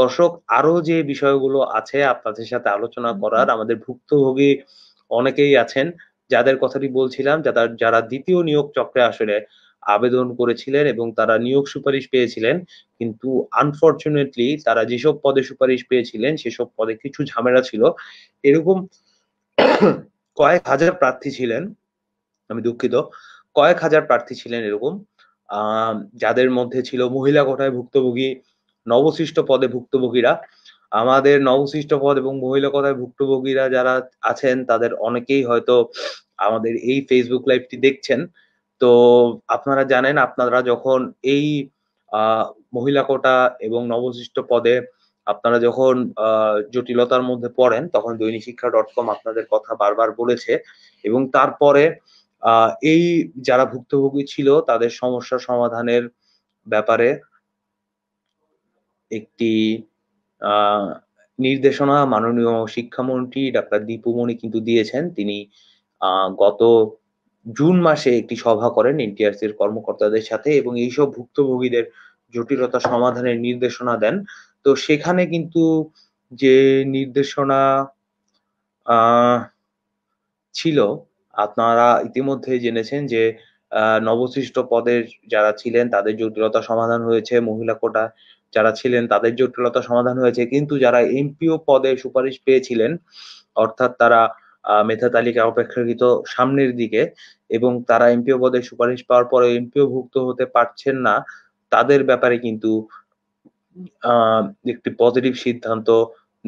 দর্শক আরো যে বিষয়গুলো আছে আপনাদের সাথে আলোচনা করার আমাদের ভুক্তভোগী অনেকেই আছেন যাদের কথাটি বলছিলাম যারা যারা দ্বিতীয় নিয়োগ চক্রে আসলে আবেদন করেছিলেন এবং তারা নিয়োগ সুপারিশ পেয়েছিলেন কিন্তু আনফর্চুনেটলি তারা যেসব পদে সুপারিশ পেয়েছিলেন সেসব পদে কিছু ঝামেলা ছিল এরকম কয়েক হাজার প্রার্থী ছিলেন আমি দুঃখিত কয়েক হাজার প্রার্থী ছিলেন এরকম আহ যাদের মধ্যে ছিল মহিলা কোটায় ভুক্তভোগী নবশিষ্ট পদে ভুক্তভোগীরা আমাদের নবশিষ্ট পদ এবং মহিলা কথায় ভুক্তভোগীরা যারা আছেন তাদের অনেকেই হয়তো আমাদের এই ফেসবুক লাইভটি দেখছেন তো আপনারা জানেন আপনারা যখন এই মহিলা কোটা এবং নবশিষ্ট পদে আপনারা যখন জটিলতার মধ্যে পড়েন তখন দৈনিক শিক্ষা ডট কম আপনাদের কথা বারবার বলেছে এবং তারপরে এই যারা ভুক্তভোগী ছিল তাদের সমস্যা সমাধানের ব্যাপারে একটি নির্দেশনা মাননীয় শিক্ষামন্ত্রী ডাক্তার দীপুমণি কিন্তু দিয়েছেন তিনি গত জুন মাসে একটি সভা করেন এনটিআরসির কর্মকর্তাদের সাথে এবং এইসব ভুক্তভোগীদের জটিলতা সমাধানের নির্দেশনা দেন তো সেখানে কিন্তু যে নির্দেশনা ছিল আপনারা ইতিমধ্যে জেনেছেন যে নবসৃষ্ট পদের যারা ছিলেন তাদের জটিলতা সমাধান হয়েছে মহিলা কোটা যারা ছিলেন তাদের জটিলতা সমাধান হয়েছে কিন্তু যারা এমপিও পদে সুপারিশ পেয়েছিলেন অর্থাৎ তারা মেধা তালিকা অপেক্ষাকৃত সামনের দিকে এবং তারা এমপিও পদে সুপারিশ পাওয়ার পরে এমপিও ভুক্ত হতে পারছেন না তাদের ব্যাপারে কিন্তু একটি পজিটিভ সিদ্ধান্ত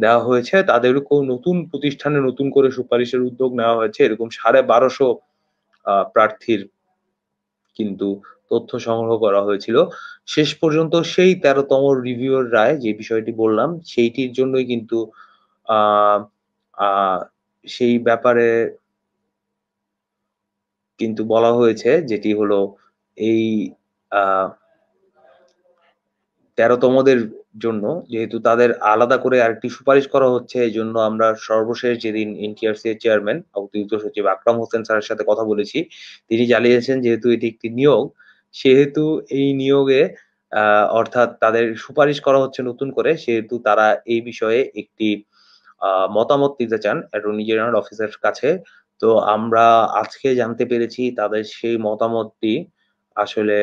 দেওয়া হয়েছে তাদেরকেও নতুন প্রতিষ্ঠানে নতুন করে সুপারিশের উদ্যোগ নেওয়া হয়েছে এরকম সাড়ে বারোশো প্রার্থীর কিন্তু তথ্য সংগ্রহ করা হয়েছিল শেষ পর্যন্ত সেই তেরোতম রিভিউর রায় যে বিষয়টি বললাম সেইটির জন্যই কিন্তু সেই ব্যাপারে কিন্তু বলা হয়েছে যেটি হলো এই তেরোতমদের জন্য যেহেতু তাদের আলাদা করে আরেকটি সুপারিশ করা হচ্ছে এই জন্য আমরা সর্বশেষ যেদিন এনটিআরসি এর চেয়ারম্যান অতিরিক্ত সচিব আকরাম হোসেন স্যারের সাথে কথা বলেছি তিনি জানিয়েছেন যেহেতু এটি একটি নিয়োগ সেহেতু এই নিয়োগে অর্থাৎ তাদের সুপারিশ করা হচ্ছে নতুন করে সেহেতু তারা এই বিষয়ে একটি মতামত দিতে চান অ্যাটর্নি জেনারেল অফিসের কাছে তো আমরা আজকে জানতে পেরেছি তাদের সেই মতামতটি আসলে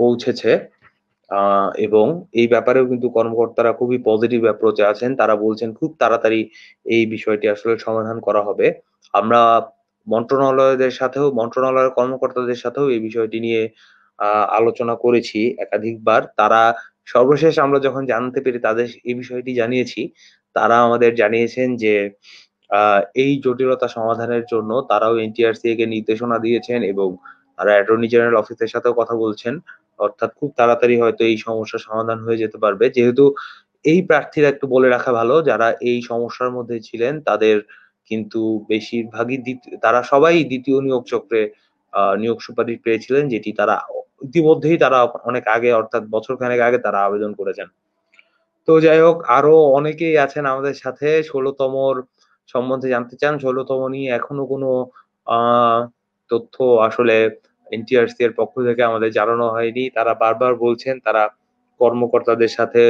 পৌঁছেছে এবং এই ব্যাপারেও কিন্তু কর্মকর্তারা খুবই পজিটিভ অ্যাপ্রোচে আছেন তারা বলছেন খুব তাড়াতাড়ি এই বিষয়টি আসলে সমাধান করা হবে আমরা মন্ত্রণালয়দের সাথেও মন্ত্রণালয়ের কর্মকর্তাদের সাথেও এই বিষয়টি নিয়ে আলোচনা করেছি একাধিকবার তারা সর্বশেষ আমরা যখন জানতে পেরে তাদের এই বিষয়টি জানিয়েছি তারা আমাদের জানিয়েছেন যে এই জটিলতা সমাধানের জন্য তারাও এনটিআরসি কে নির্দেশনা দিয়েছেন এবং তারা অ্যাটর্নি জেনারেল অফিসের সাথেও কথা বলছেন অর্থাৎ খুব তাড়াতাড়ি হয়তো এই সমস্যা সমাধান হয়ে যেতে পারবে যেহেতু এই প্রার্থীরা একটু বলে রাখা ভালো যারা এই সমস্যার মধ্যে ছিলেন তাদের কিন্তু বেশিরভাগই তারা সবাই দ্বিতীয় নিয়োগ চক্রে নিয়োগ সুপারিশ পেয়েছিলেন যেটি তারা ইতিমধ্যেই তারা অনেক আগে অর্থাৎ বছর খানেক আগে তারা আবেদন করেছেন তো যাই হোক আরো অনেকেই আছেন আমাদের সাথে ষোলোতম সম্বন্ধে জানতে চান ষোলোতম নিয়ে এখনো কোনো তথ্য আসলে এনটিআরসি এর পক্ষ থেকে আমাদের জানানো হয়নি তারা বারবার বলছেন তারা কর্মকর্তাদের সাথে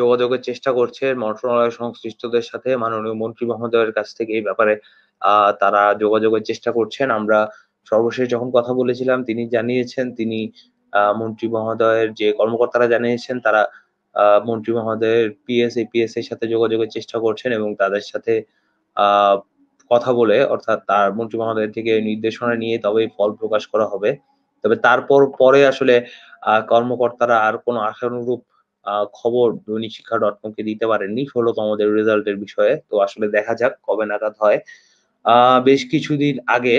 যোগাযোগের চেষ্টা করছে মন্ত্রণালয় সংশ্লিষ্টদের সাথে মাননীয় মন্ত্রী মহোদয়ের কাছ থেকে এই ব্যাপারে তারা যোগাযোগের চেষ্টা করছেন আমরা সর্বশেষ যখন কথা বলেছিলাম তিনি জানিয়েছেন তিনি মন্ত্রী মহোদয়ের যে কর্মকর্তারা জানিয়েছেন তারা মন্ত্রী মহোদয়ের পিএস এপিএস এর সাথে যোগাযোগের চেষ্টা করছেন এবং তাদের সাথে কথা বলে অর্থাৎ তার মন্ত্রী মহোদয় থেকে নির্দেশনা নিয়ে তবেই ফল প্রকাশ করা হবে তবে তারপর পরে আসলে কর্মকর্তারা আর কোনো আশানুরূপ খবর দৈনিক শিক্ষা ডট কমকে দিতে পারেননি রেজাল্ট রেজাল্টের বিষয়ে তো আসলে দেখা যাক কবে নাগাদ হয় বেশ কিছুদিন আগে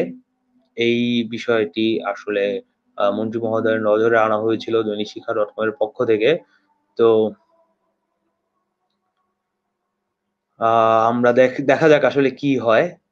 এই বিষয়টি আসলে মন্ত্রী মহোদয়ের নজরে আনা হয়েছিল দৈনিক শিক্ষা ডট কমের পক্ষ থেকে তো আমরা দেখা যাক আসলে কি হয়